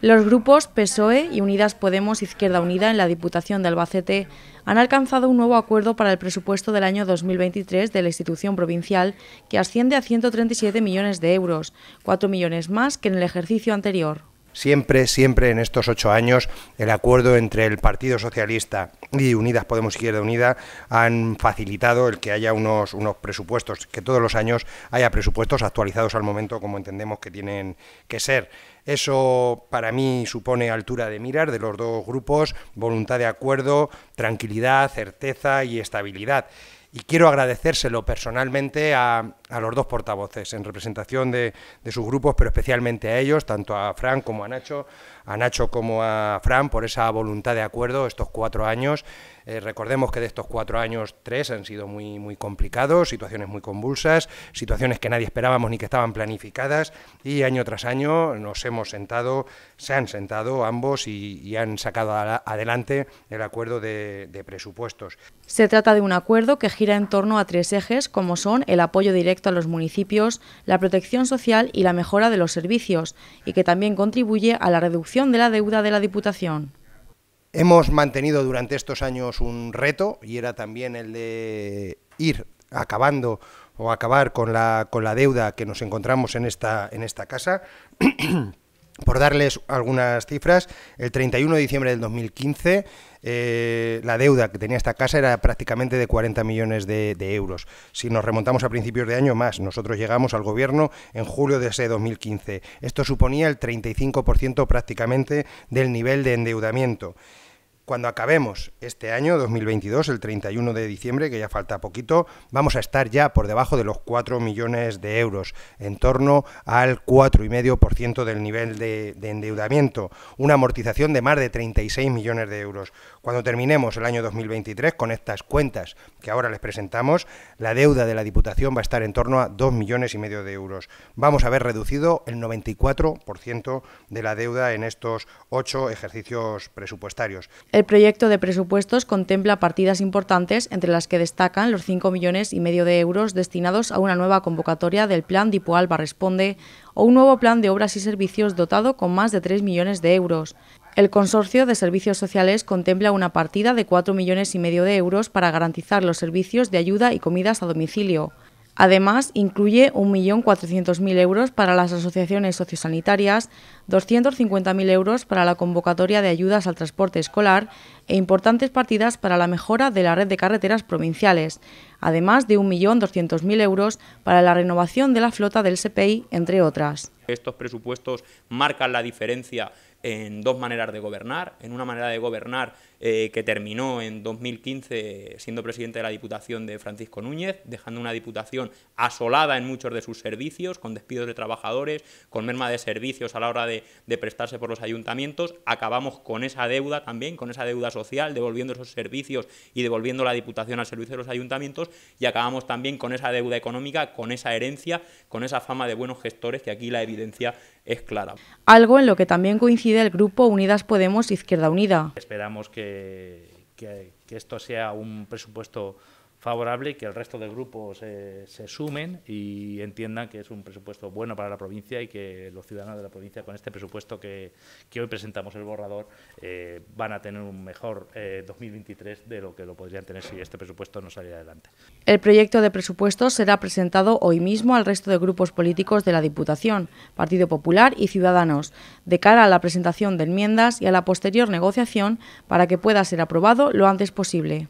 Los grupos PSOE y Unidas Podemos Izquierda Unida en la Diputación de Albacete han alcanzado un nuevo acuerdo para el presupuesto del año 2023 de la institución provincial que asciende a 137 millones de euros, cuatro millones más que en el ejercicio anterior siempre, siempre en estos ocho años el acuerdo entre el Partido Socialista y Unidas Podemos Izquierda Unida han facilitado el que haya unos, unos presupuestos, que todos los años haya presupuestos actualizados al momento como entendemos que tienen que ser. Eso para mí supone altura de mirar de los dos grupos, voluntad de acuerdo, tranquilidad, certeza y estabilidad. Y quiero agradecérselo personalmente a, los dos portavoces, en representación de, sus grupos, pero especialmente a ellos, tanto a Fran como a Nacho, a Nacho como a Fran, por esa voluntad de acuerdo estos cuatro años. Eh, recordemos que de estos cuatro años, tres han sido muy, muy complicados, situaciones muy convulsas, situaciones que nadie esperábamos ni que estaban planificadas, y año tras año nos hemos sentado, se han sentado ambos y, han sacado adelante el acuerdo de, de presupuestos. Se trata de un acuerdo que gira en torno a tres ejes como son el apoyo directo a los municipios, la protección social y la mejora de los servicios, y que también contribuye a la reducción de la deuda de la Diputación. Hemos mantenido durante estos años un reto y era también el de ir acabando o acabar con la, con la deuda que nos encontramos en esta, en esta casa. Por darles algunas cifras, el 31 de diciembre del 2015 eh, la deuda que tenía esta casa era prácticamente de 40 millones de, de, euros. Si nos remontamos a principios de año más, nosotros llegamos al gobierno en julio de ese 2015. Esto suponía el 35% prácticamente del nivel de endeudamiento. Cuando acabemos este año 2022, el 31 de diciembre, que ya falta poquito, vamos a estar ya por debajo de los 4 millones de euros, en torno al 4,5% del nivel de, endeudamiento, una amortización de más de 36 millones de euros. Cuando terminemos el año 2023 con estas cuentas que ahora les presentamos, la deuda de la Diputación va a estar en torno a 2 millones y medio de euros. Vamos a haber reducido el 94% de la deuda en estos ocho ejercicios presupuestarios. El proyecto de presupuestos contempla partidas importantes, entre las que destacan los 5 millones y medio de euros destinados a una nueva convocatoria del Plan Dipoalba Responde o un nuevo plan de obras y servicios dotado con más de 3 millones de euros. El Consorcio de Servicios Sociales contempla una partida de 4 millones y medio de euros para garantizar los servicios de ayuda y comidas a domicilio. Además, incluye 1.400.000 euros para las asociaciones sociosanitarias, 250.000 euros para la convocatoria de ayudas al transporte escolar e importantes partidas para la mejora de la red de carreteras provinciales, además de 1.200.000 euros para la renovación de la flota del CPI, entre otras. Estos presupuestos marcan la diferencia en dos maneras de gobernar, en una manera de gobernar eh, que terminó en 2015 siendo presidente de la Diputación de Francisco Núñez, dejando una diputación asolada en muchos de sus servicios, con despidos de trabajadores, con merma de servicios a la hora de prestarse por los ayuntamientos. Acabamos con esa deuda también, con esa deuda social, devolviendo esos servicios y devolviendo la diputación al servicio de los ayuntamientos y acabamos también con esa deuda económica, con esa herencia, con esa fama de buenos gestores que aquí la evidencia es clara. Algo en lo que también coincide del grupo Unidas Podemos Izquierda Unida. Esperamos que, que, que esto sea un presupuesto favorable y que el resto de grupos eh, se, sumen y entiendan que es un presupuesto bueno para la provincia y que los ciudadanos de la provincia con este presupuesto que, hoy presentamos el borrador eh, van a tener un mejor 2023 eh, de lo que lo podrían tener si este presupuesto no saliera adelante. El proyecto de presupuesto será presentado hoy mismo al resto de grupos políticos de la Diputación, Partido Popular y Ciudadanos, de cara a la presentación de enmiendas y a la posterior negociación para que pueda ser aprobado lo antes posible.